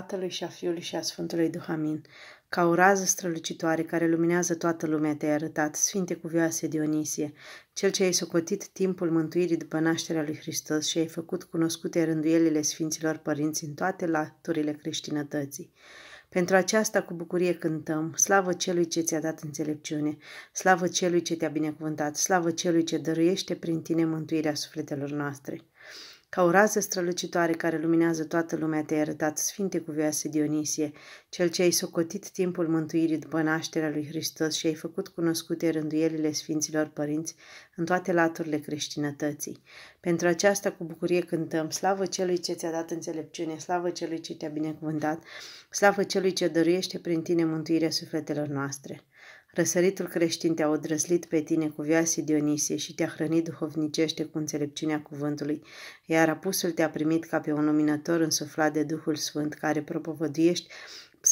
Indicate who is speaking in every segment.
Speaker 1: Tatălui și a Fiului și a Sfântului Duhamin, Ca o rază strălucitoare care luminează toată lumea te-ai arătat, Sfinte Cuvioase Dionisie, cel ce ai socotit timpul mântuirii după nașterea lui Hristos și ai făcut cunoscute rânduielile Sfinților Părinți în toate laturile creștinătății. Pentru aceasta cu bucurie cântăm, slavă celui ce ți-a dat înțelepciune, slavă celui ce te-a binecuvântat, slavă celui ce dăruiește prin tine mântuirea sufletelor noastre. Ca o rază strălucitoare care luminează toată lumea te-ai arătat, Sfinte Cuvioase Dionisie, cel ce ai socotit timpul mântuirii după nașterea lui Hristos și ai făcut cunoscute rânduielile Sfinților Părinți în toate laturile creștinătății. Pentru aceasta cu bucurie cântăm, slavă celui ce ți-a dat înțelepciune, slavă celui ce te-a binecuvântat, slavă celui ce dăruiește prin tine mântuirea sufletelor noastre. Răsăritul creștin te-a odrăslit pe tine cu viasii Dionisie și te-a hrănit duhovnicește cu înțelepciunea cuvântului, iar apusul te-a primit ca pe un luminător însuflat de Duhul Sfânt, care propovăduiești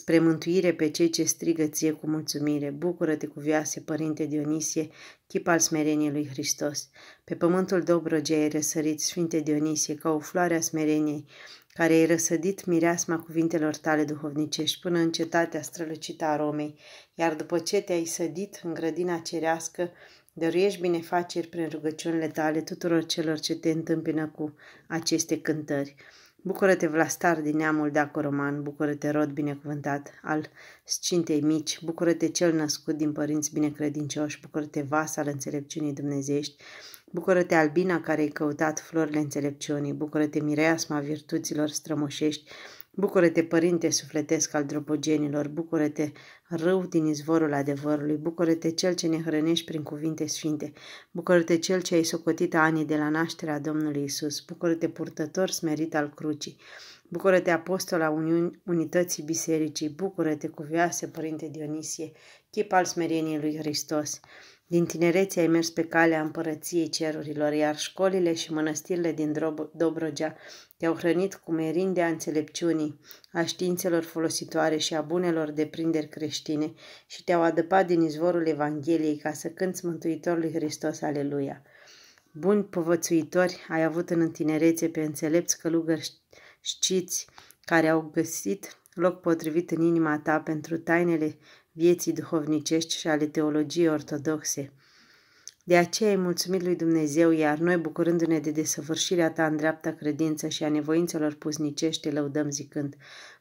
Speaker 1: spre mântuire pe cei ce strigă ție cu mulțumire. Bucură-te cu viase, Părinte Dionisie, chip al smereniei lui Hristos. Pe pământul dobrogei ai răsărit, Sfinte Dionisie, ca o floare a smereniei, care ai răsădit mireasma cuvintelor tale duhovnicești până în cetatea strălucită a Romei, iar după ce te-ai sădit în grădina cerească, dăruiești binefaceri prin rugăciunile tale tuturor celor ce te întâmpină cu aceste cântări. Bucură-te, vlastar din neamul dacoroman, bucură-te, rod binecuvântat al scintei mici, bucură-te, cel născut din părinți binecredincioși, bucură-te, vas al înțelepciunii dumnezești, bucură-te, albina care i căutat florile înțelepciunii, bucură-te, mireasma virtuților strămoșești, Bucură-te, părinte sufletesc al drobogenilor, bucură-te, râu din izvorul adevărului, bucură-te, cel ce ne hrănești prin cuvinte sfinte, bucură-te, cel ce ai socotit anii de la nașterea Domnului Isus, bucură-te, purtător smerit al crucii, bucură-te, apostol al uni- unității bisericii, bucură-te, cuvioase, părinte Dionisie, chip al smereniei lui Hristos, din tinerețe ai mers pe calea împărăției cerurilor, iar școlile și mănăstirile din Dobrogea te-au hrănit cu merindea înțelepciunii, a științelor folositoare și a bunelor deprinderi creștine și te-au adăpat din izvorul Evangheliei ca să cânți Mântuitorului Hristos, aleluia. Buni povățuitori ai avut în tinerețe pe înțelepți călugări știți care au găsit loc potrivit în inima ta pentru tainele vieții duhovnicești și ale teologiei ortodoxe. De aceea ai mulțumit lui Dumnezeu, iar noi, bucurându-ne de desăvârșirea ta în dreapta credință și a nevoințelor pusnicești, te lăudăm zicând,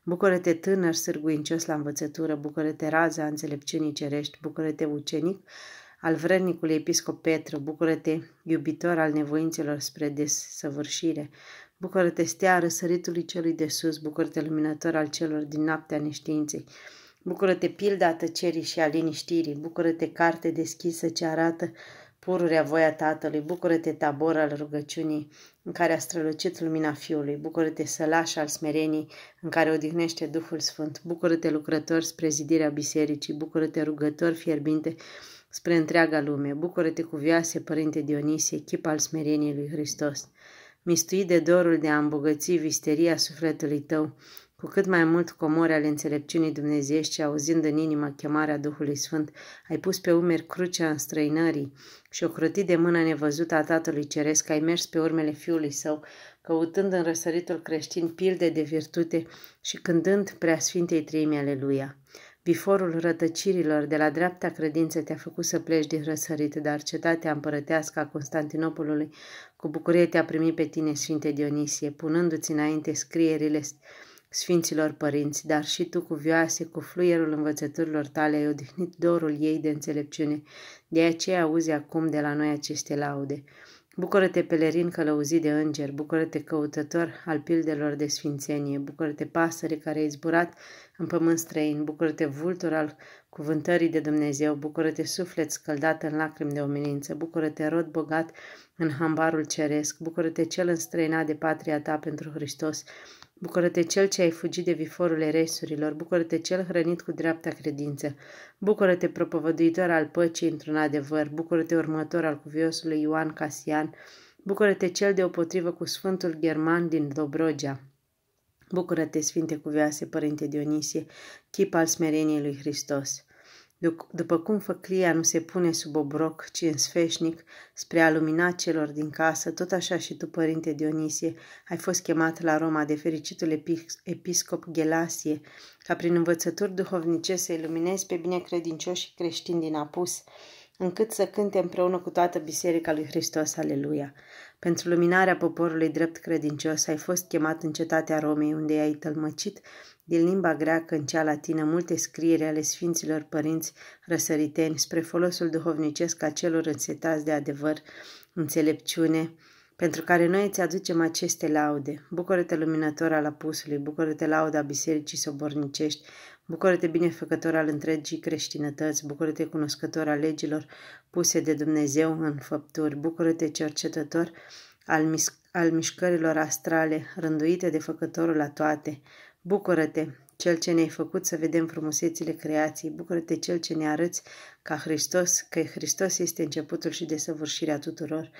Speaker 1: Bucură-te tânăr sârguincios la învățătură, bucură-te raza înțelepciunii cerești, bucură-te ucenic al vrednicului episcop Petru, bucură-te iubitor al nevoințelor spre desăvârșire, bucură-te stea răsăritului celui de sus, bucură-te luminător al celor din noaptea neștiinței, Bucură-te pilda tăcerii și a liniștirii, bucură-te carte deschisă ce arată pururea voia Tatălui, bucură-te tabor al rugăciunii în care a strălucit lumina Fiului, bucură-te sălaș al smerenii în care odihnește Duhul Sfânt, bucură-te lucrător spre zidirea bisericii, bucură-te rugător fierbinte spre întreaga lume, bucură-te cuvioase, Părinte Dionisie, chip al smereniei lui Hristos, mistui de dorul de a îmbogăți visteria sufletului tău, cu cât mai mult comori ale înțelepciunii dumnezeiești auzind în inimă chemarea Duhului Sfânt, ai pus pe umeri crucea înstrăinării și o crotit de mână nevăzută a Tatălui Ceresc, ai mers pe urmele Fiului Său, căutând în răsăritul creștin pilde de virtute și cândând prea Sfintei Treimi Aleluia. Biforul rătăcirilor de la dreapta credință te-a făcut să pleci din răsărit, dar cetatea împărătească a Constantinopolului cu bucurie te-a primit pe tine, Sfinte Dionisie, punându-ți înainte scrierile Sfinților părinți, dar și tu cu vioase, cu fluierul învățăturilor tale, ai odihnit dorul ei de înțelepciune, de aceea auzi acum de la noi aceste laude. Bucură-te, pelerin călăuzit de înger, bucură-te, căutător al pildelor de sfințenie, bucură-te, pasăre care ai zburat în pământ străin, bucură-te, vultur al cuvântării de Dumnezeu, bucură-te, suflet scăldat în lacrimi de omenință, bucură-te, rod bogat în hambarul ceresc, bucură-te, cel înstrăinat de patria ta pentru Hristos, Bucură-te cel ce ai fugit de viforul eresurilor, bucură-te cel hrănit cu dreapta credință, bucură-te propovăduitor al păcii într-un adevăr, bucură-te următor al cuviosului Ioan Casian, bucură-te cel potrivă cu Sfântul German din Dobrogea. Bucură-te, Sfinte Cuvioase, Părinte Dionisie, chip al smereniei lui Hristos după cum făclia nu se pune sub obroc, ci în sfeșnic, spre a lumina celor din casă, tot așa și tu, părinte Dionisie, ai fost chemat la Roma de fericitul episcop Gelasie, ca prin învățături duhovnice să iluminezi pe binecredincioși și creștini din apus, încât să cânte împreună cu toată Biserica lui Hristos, aleluia. Pentru luminarea poporului drept credincios ai fost chemat în cetatea Romei, unde ai tălmăcit din limba greacă în cea latină multe scrieri ale Sfinților Părinți răsăriteni spre folosul duhovnicesc a celor însetați de adevăr, înțelepciune, pentru care noi îți aducem aceste laude. Bucură-te, luminător al apusului, bucură-te, lauda bisericii sobornicești, bucură-te, binefăcător al întregii creștinătăți, bucură-te, cunoscător al legilor puse de Dumnezeu în făpturi, bucură-te, cercetător al, mis- al mișcărilor astrale, rânduite de făcătorul la toate, Bucură-te, cel ce ne-ai făcut să vedem frumusețile creației, bucură-te cel ce ne arăți ca Hristos, că Hristos este începutul și desăvârșirea tuturor.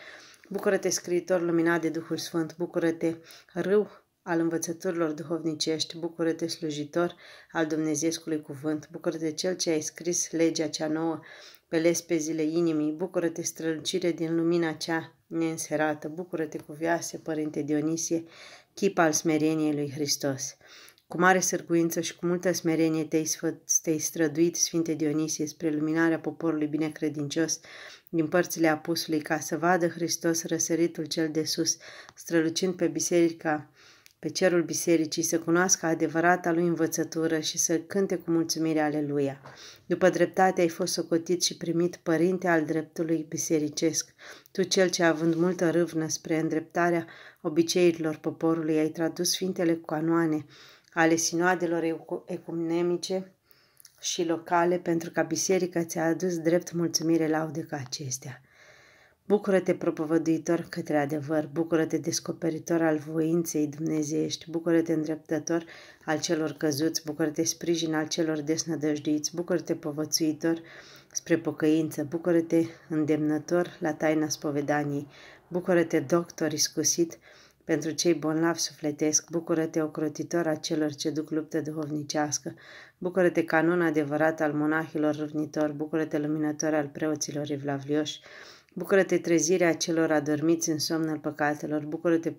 Speaker 1: Bucură-te, scriitor luminat de Duhul Sfânt, bucură-te, râu al învățăturilor duhovnicești, bucură-te, slujitor al Dumnezeescului cuvânt, bucură-te, cel ce ai scris legea cea nouă pe lespezile inimii, bucură-te, strălucire din lumina cea neînserată, bucură-te, cuvioase, Părinte Dionisie, chip al smereniei lui Hristos. Cu mare sârguință și cu multă smerenie te-ai, sfă- te străduit, Sfinte Dionisie, spre luminarea poporului binecredincios din părțile apusului, ca să vadă Hristos răsăritul cel de sus, strălucind pe biserica pe cerul bisericii, să cunoască adevărata lui învățătură și să cânte cu mulțumire aleluia. După dreptate ai fost socotit și primit părinte al dreptului bisericesc. Tu, cel ce având multă râvnă spre îndreptarea obiceiurilor poporului, ai tradus cu anoane, ale sinoadelor ecumenice și locale, pentru ca biserica ți-a adus drept mulțumire laude ca acestea. Bucură-te, propovăduitor către adevăr, bucură-te, descoperitor al voinței dumnezeiești, bucură-te, îndreptător al celor căzuți, bucură-te, sprijin al celor desnădăjduiți, bucură-te, povățuitor spre pocăință, bucură-te, îndemnător la taina spovedaniei, bucură-te, doctor iscusit, pentru cei bolnavi sufletesc, bucură-te, ocrotitor a celor ce duc luptă duhovnicească, bucură-te, canon adevărat al monahilor râvnitori, bucură-te, luminător al preoților evlavlioși, bucură-te, trezirea celor adormiți în somnul păcatelor, bucură-te,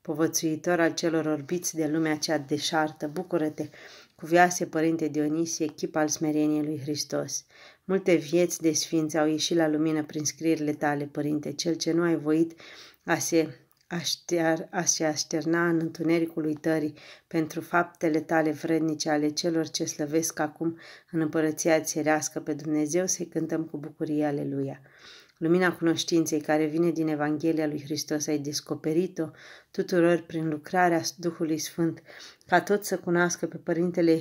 Speaker 1: povățuitor al celor orbiți de lumea cea deșartă, bucură-te, cuvioase Părinte Dionisie, echipa al smereniei lui Hristos. Multe vieți de sfinți au ieșit la lumină prin scrierile tale, Părinte, cel ce nu ai voit a se aș se așterna în întunericul uitării pentru faptele tale vrednice ale celor ce slăvesc acum în împărăția țerească pe Dumnezeu, să cântăm cu bucurie aleluia. Lumina cunoștinței care vine din Evanghelia lui Hristos ai descoperit-o tuturor prin lucrarea Duhului Sfânt, ca tot să cunoască pe Părintele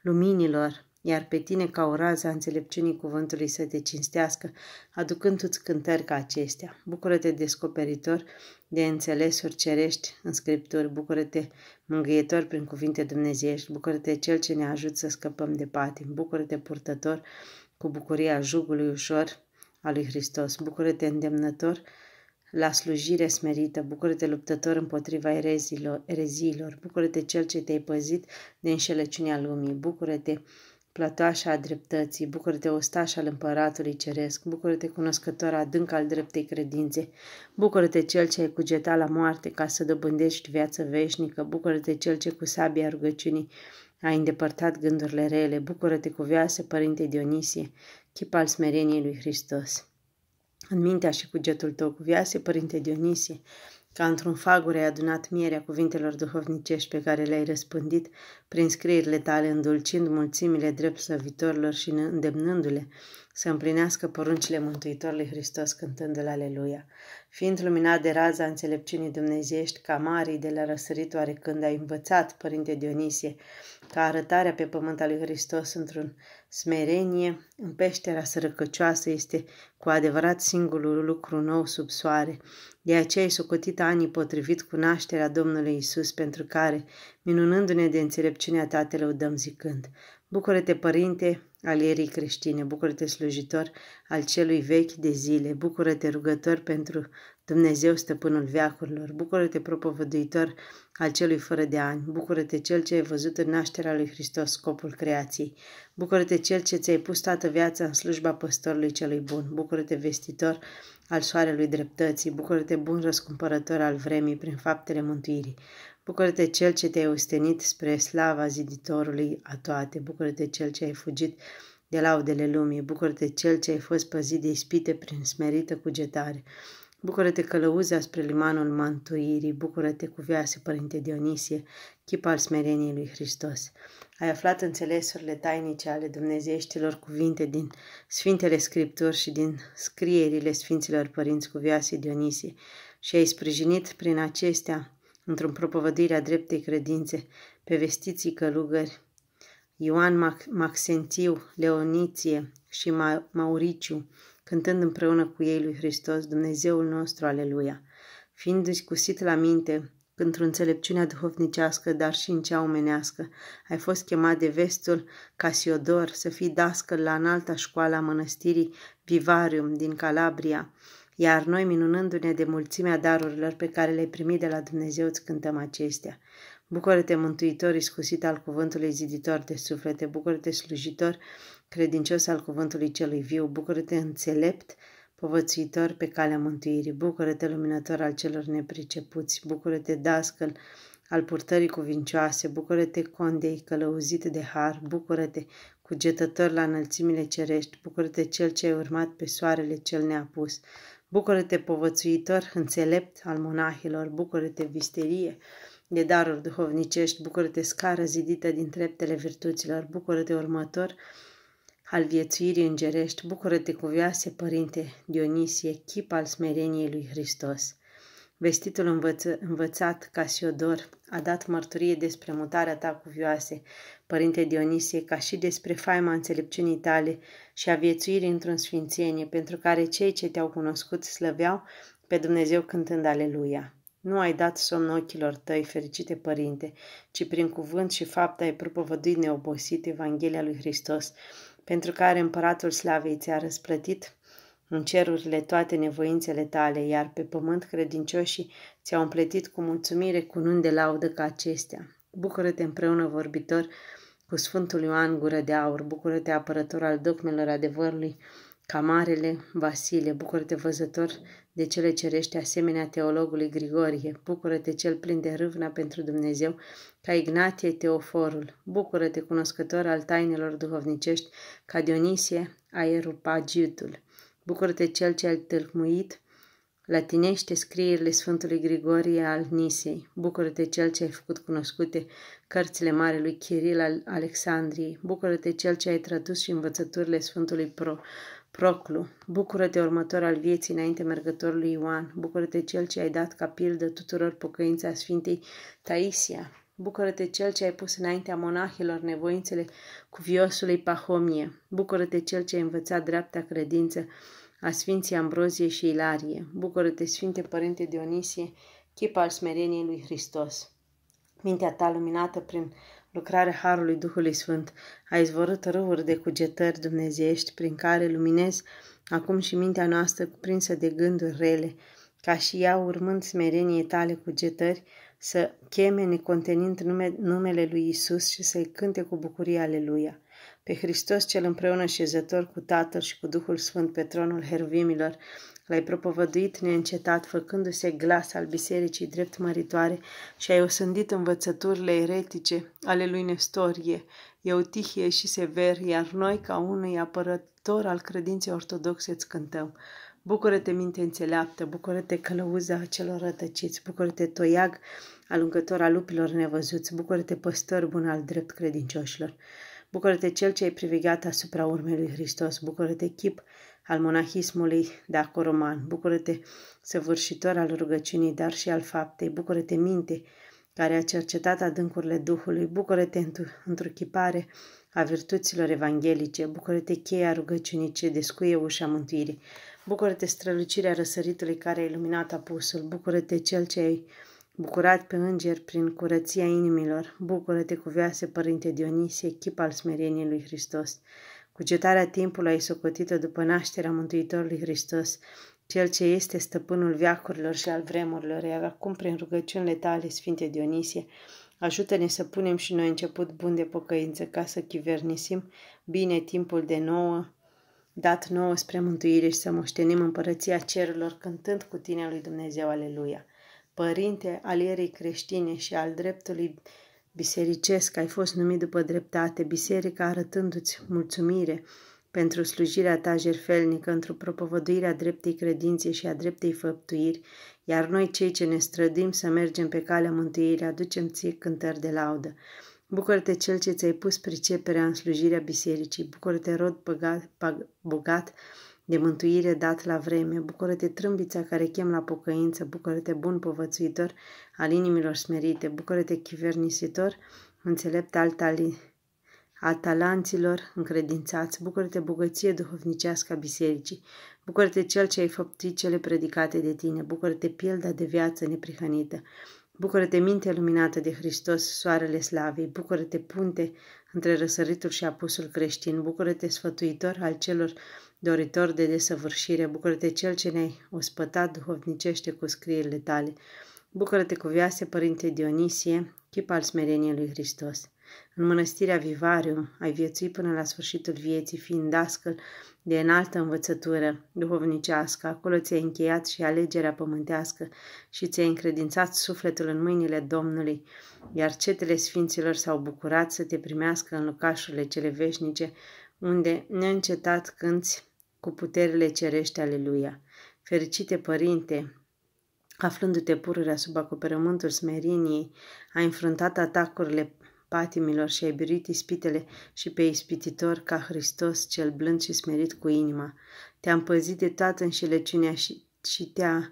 Speaker 1: Luminilor, iar pe tine ca o rază a înțelepciunii cuvântului să te cinstească, aducându-ți cântări ca acestea. Bucură-te descoperitor de înțelesuri cerești în scripturi, bucură-te mângâietor prin cuvinte dumnezeiești, bucură-te cel ce ne ajută să scăpăm de patim, bucură-te purtător cu bucuria jugului ușor al lui Hristos, bucură-te îndemnător la slujire smerită, bucură-te luptător împotriva erezilor, ereziilor, bucură-te cel ce te-ai păzit de înșelăciunea lumii, bucură-te plătoașa dreptății, bucură-te ostaș al împăratului ceresc, bucură-te cunoscător adânc al dreptei credințe, bucură-te cel ce ai cugetat la moarte ca să dobândești viață veșnică, bucură-te cel ce cu sabia rugăciunii ai îndepărtat gândurile rele, bucură-te viață, Părinte Dionisie, chip al smereniei lui Hristos. În mintea și cugetul tău, viață, Părinte Dionisie, ca într-un fagur ai adunat mierea cuvintelor duhovnicești pe care le-ai răspândit prin scrierile tale, îndulcind mulțimile drept săvitorilor și îndemnându-le să împlinească poruncile Mântuitorului Hristos cântând la Aleluia. Fiind luminat de raza înțelepciunii dumnezeiești, marii de la răsărit oarecând ai învățat, Părinte Dionisie, ca arătarea pe pământ al lui Hristos într-un smerenie, în peștera sărăcăcioasă este cu adevărat singurul lucru nou sub soare. De aceea e socotit anii potrivit cu nașterea Domnului Isus, pentru care, minunându-ne de înțelepciunea ta, te lăudăm zicând, Bucură-te, Părinte, al erii creștine, bucură-te, slujitor al celui vechi de zile, bucură-te, rugător pentru Dumnezeu, stăpânul veacurilor, bucură-te propovăduitor al celui fără de ani, bucură-te cel ce ai văzut în nașterea lui Hristos scopul creației, bucură-te cel ce ți-ai pus toată viața în slujba păstorului celui bun, bucură-te vestitor al soarelui dreptății, bucură-te bun răscumpărător al vremii prin faptele mântuirii, bucură-te cel ce te-ai ustenit spre slava ziditorului a toate, bucură-te cel ce ai fugit de laudele lumii, bucură-te cel ce ai fost păzit de ispite prin smerită cugetare, Bucură-te călăuzea spre limanul mantuirii, bucură-te cu viață, Părinte Dionisie, chip al smereniei lui Hristos. Ai aflat înțelesurile tainice ale dumnezeieștilor cuvinte din Sfintele Scripturi și din scrierile Sfinților Părinți cu viață Dionisie și ai sprijinit prin acestea, într-un propovădire a dreptei credințe, pe vestiții călugări, Ioan Mac- Maxentiu, Leoniție și Ma- Mauriciu, cântând împreună cu ei lui Hristos, Dumnezeul nostru, aleluia, fiind discusit la minte, într-o înțelepciunea duhovnicească, dar și în cea omenească. Ai fost chemat de vestul Casiodor să fii dască la înalta școală a mănăstirii Vivarium din Calabria, iar noi, minunându-ne de mulțimea darurilor pe care le-ai primit de la Dumnezeu, îți cântăm acestea. Bucură-te, Mântuitor, iscusit al cuvântului ziditor de suflete, bucură-te, slujitor credincios al cuvântului celui viu, bucură-te înțelept, povățuitor pe calea mântuirii, bucură-te luminător al celor nepricepuți, bucură-te dascăl al purtării cuvincioase, bucură-te condei călăuzit de har, bucură-te cugetător la înălțimile cerești, bucură-te cel ce ai urmat pe soarele cel neapus, bucură-te povățuitor înțelept al monahilor, bucură-te visterie, de daruri duhovnicești, bucură-te scară zidită din treptele virtuților, bucură-te următor al viețuirii îngerești, bucură-te cuvioase, Părinte Dionisie, chip al smereniei lui Hristos. Vestitul învăț- învățat Casiodor a dat mărturie despre mutarea ta vioase, Părinte Dionisie, ca și despre faima înțelepciunii tale și a viețuirii într-un sfințenie, pentru care cei ce te-au cunoscut slăveau pe Dumnezeu cântând Aleluia. Nu ai dat somn ochilor tăi, fericite părinte, ci prin cuvânt și fapt ai propovăduit neobosit Evanghelia lui Hristos, pentru care împăratul slavei ți-a răsplătit în cerurile toate nevoințele tale, iar pe pământ credincioșii ți-au împletit cu mulțumire cununi de laudă ca acestea. Bucură-te împreună, vorbitor, cu Sfântul Ioan Gură de Aur, bucură-te apărător al dogmelor adevărului, Camarele Vasile, bucură-te văzător de cele cerești, asemenea teologului Grigorie, bucură-te cel plin de râvna pentru Dumnezeu, ca Ignatie Teoforul, bucură-te cunoscător al tainelor duhovnicești, ca Dionisie Aeropagiutul, bucură-te cel ce-ai tâlmuit Latinește scrierile Sfântului Grigorie al Nisei, bucură-te cel ce ai făcut cunoscute cărțile mare lui Chiril al Alexandriei, bucură-te cel ce ai tradus și învățăturile Sfântului Pro, Proclu, bucură-te următor al vieții înainte mergătorului Ioan, bucură-te cel ce ai dat ca pildă tuturor pocăința Sfintei Taisia, bucură-te cel ce ai pus înaintea monahilor nevoințele cuviosului Pahomie, bucură-te cel ce ai învățat dreapta credință a Sfinții Ambrozie și Ilarie, bucură-te Sfinte Părinte Dionisie, chip al smereniei lui Hristos. Mintea ta luminată prin lucrarea Harului Duhului Sfânt, a izvorât râuri de cugetări dumnezeiești prin care luminezi acum și mintea noastră cuprinsă de gânduri rele, ca și ea urmând smerenie tale cugetări, să cheme necontenind nume, numele lui Isus și să-i cânte cu bucurie Aleluia. Pe Hristos cel împreună șezător cu Tatăl și cu Duhul Sfânt pe tronul hervimilor, L-ai propovăduit neîncetat, făcându-se glas al bisericii drept măritoare și ai osândit învățăturile eretice ale lui Nestorie, Eutihie și Sever, iar noi, ca unui apărător al credinței ortodoxe, îți cântăm. Bucură-te, minte înțeleaptă, bucură-te, călăuza celor rătăciți, bucură-te, toiag, alungător al lupilor nevăzuți, bucură-te, păstor bun al drept credincioșilor. Bucură-te, cel ce ai privigat asupra urmei lui Hristos, bucură-te, chip al monahismului de acoroman, bucură-te săvârșitor al rugăciunii, dar și al faptei, bucură-te minte care a cercetat adâncurile Duhului, bucură-te chipare a virtuților evanghelice, bucură-te cheia rugăciunii ce descuie ușa mântuirii, bucură-te strălucirea răsăritului care a iluminat apusul, bucură-te cel ce ai bucurat pe înger prin curăția inimilor, bucură-te cuvioase Părinte Dionisie, chip al smereniei lui Hristos, Cugetarea timpului ai socotită după nașterea Mântuitorului Hristos, cel ce este stăpânul viacurilor și al vremurilor, iar acum prin rugăciunile tale, Sfinte Dionisie, ajută-ne să punem și noi început bun de pocăință ca să chivernisim bine timpul de nouă, dat nouă spre mântuire și să moștenim împărăția cerurilor cântând cu tine lui Dumnezeu, aleluia. Părinte al creștine și al dreptului bisericesc ai fost numit după dreptate, biserica arătându-ți mulțumire pentru slujirea ta jerfelnică, într-o a dreptei credințe și a dreptei făptuiri, iar noi cei ce ne strădim să mergem pe calea mântuirii, aducem ție cântări de laudă. Bucură-te cel ce ți-ai pus priceperea în slujirea bisericii, bucură-te rod băgat, bag, bogat de mântuire dat la vreme, bucură-te trâmbița care chem la pocăință, bucură-te bun povățuitor al inimilor smerite, bucură-te chivernisitor, înțelept al talanților încredințați, bucură-te bogăție duhovnicească a bisericii, bucură-te cel ce ai făptuit cele predicate de tine, bucură-te pilda de viață neprihănită, bucură-te minte luminată de Hristos, soarele slavei, bucură-te punte între răsăritul și apusul creștin, bucură-te sfătuitor al celor Doritor de desăvârșire, bucură-te cel ce ne-ai ospătat duhovnicește cu scrierile tale. Bucură-te cu viase, Părinte Dionisie, chip al smereniei lui Hristos. În mănăstirea Vivarium ai viețuit până la sfârșitul vieții, fiind dascăl de înaltă învățătură duhovnicească. Acolo ți-ai încheiat și alegerea pământească și ți-ai încredințat sufletul în mâinile Domnului, iar cetele sfinților s-au bucurat să te primească în locașurile cele veșnice, unde neîncetat cânți cu puterile cerești, aleluia. Fericite părinte, aflându-te pururea sub acoperământul smeriniei, ai înfruntat atacurile patimilor și ai biruit ispitele și pe ispititor ca Hristos cel blând și smerit cu inima. Te-am păzit de toată înșelăciunea și, și te-a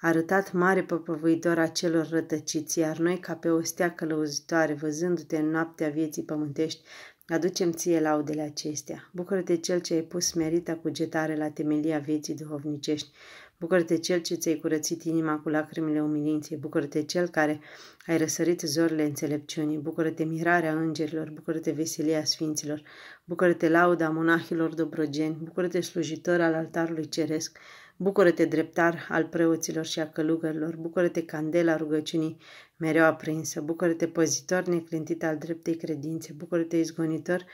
Speaker 1: arătat mare păpăvâitor a celor rătăciți, iar noi, ca pe o stea călăuzitoare, văzându-te în noaptea vieții pământești, Aducem ție laudele acestea. Bucură-te cel ce ai pus merita cugetare la temelia vieții duhovnicești. Bucură-te cel ce ți-ai curățit inima cu lacrimile umilinței. Bucură-te cel care ai răsărit zorile înțelepciunii. Bucură-te mirarea îngerilor. Bucură-te veselia sfinților. Bucură-te lauda monahilor dobrogeni. Bucură-te slujitor al altarului ceresc. Bucură-te, dreptar al preoților și a călugărilor, bucură-te, candela rugăciunii mereu aprinsă, bucură-te, păzitor neclintit al dreptei credințe, bucură-te, izgonitor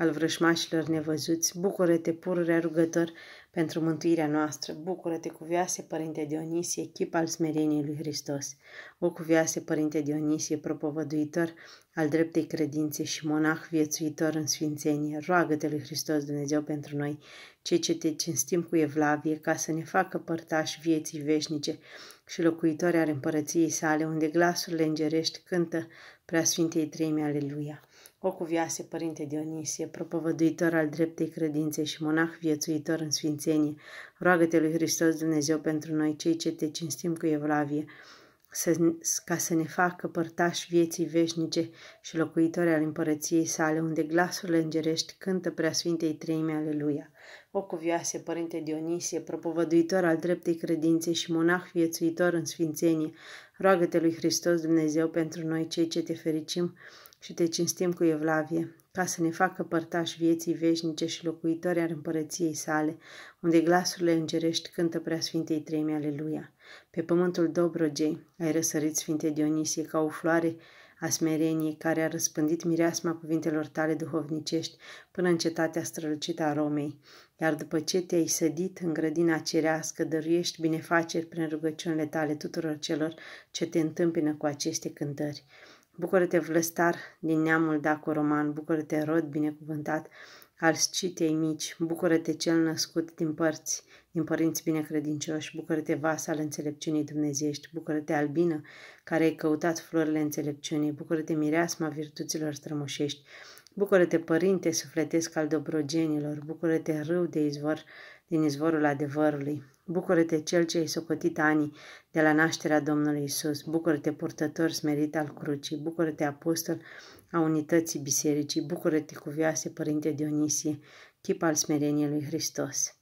Speaker 1: al vrășmașilor nevăzuți, bucură-te, pururea rugător, pentru mântuirea noastră, bucură-te, cuvioase Părinte Dionisie, chip al smereniei lui Hristos. O cuvioase Părinte Dionisie, propovăduitor al dreptei credințe și monah viețuitor în sfințenie, roagă-te lui Hristos Dumnezeu pentru noi, cei ce te cinstim cu evlavie, ca să ne facă părtași vieții veșnice și locuitori ar împărăției sale, unde glasurile îngerești cântă Sfintei treime, aleluia. O cuvioase Părinte Dionisie, propovăduitor al dreptei credințe și monah viețuitor în sfințenie, roagă-te lui Hristos Dumnezeu pentru noi, cei ce te cinstim cu evlavie, să, ca să ne facă părtași vieții veșnice și locuitori al împărăției sale, unde glasurile îngerești cântă Sfintei treime aleluia. O cuvioase Părinte Dionisie, propovăduitor al dreptei credințe și monah viețuitor în sfințenie, roagă-te lui Hristos Dumnezeu pentru noi, cei ce te fericim, și te cinstim cu evlavie, ca să ne facă părtași vieții veșnice și locuitori al împărăției sale, unde glasurile îngerești cântă prea Sfintei Treimi, Aleluia. Pe pământul Dobrogei ai răsărit Sfinte Dionisie ca o floare a smereniei care a răspândit mireasma cuvintelor tale duhovnicești până în cetatea strălucită a Romei, iar după ce te-ai sădit în grădina cerească, dăruiești binefaceri prin rugăciunile tale tuturor celor ce te întâmpină cu aceste cântări. Bucură-te, vlăstar din neamul daco-roman, bucură-te, rod binecuvântat al scitei mici, bucură-te cel născut din părți, din părinți binecredincioși, bucură-te vas al înțelepciunii dumnezești, bucură-te albină care ai căutat florile înțelepciunii, bucură-te mireasma virtuților strămoșești, bucură-te părinte sufletesc al dobrogenilor, bucură-te râu de izvor din izvorul adevărului, Bucură-te cel ce ai socotit anii de la nașterea Domnului Isus, bucură-te purtător smerit al crucii, bucură-te apostol a unității bisericii, bucură-te cuvioase Părinte Dionisie, chip al smereniei lui Hristos.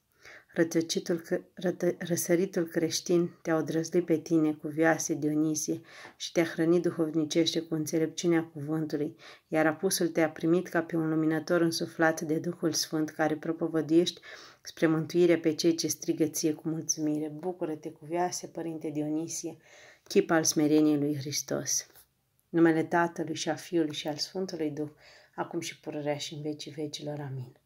Speaker 1: Rătăcitul, rătă, răsăritul creștin te-a odrăzlit pe tine cu vioase Dionisie și te-a hrănit duhovnicește cu înțelepciunea cuvântului, iar apusul te-a primit ca pe un luminător însuflat de Duhul Sfânt care propovăduiești spre mântuire pe cei ce strigă ție cu mulțumire. Bucură-te cuvioase, Părinte Dionisie, chip al smereniei lui Hristos. Numele Tatălui și a Fiului și al Sfântului Duh, acum și pururea și în vecii vecilor. Amin.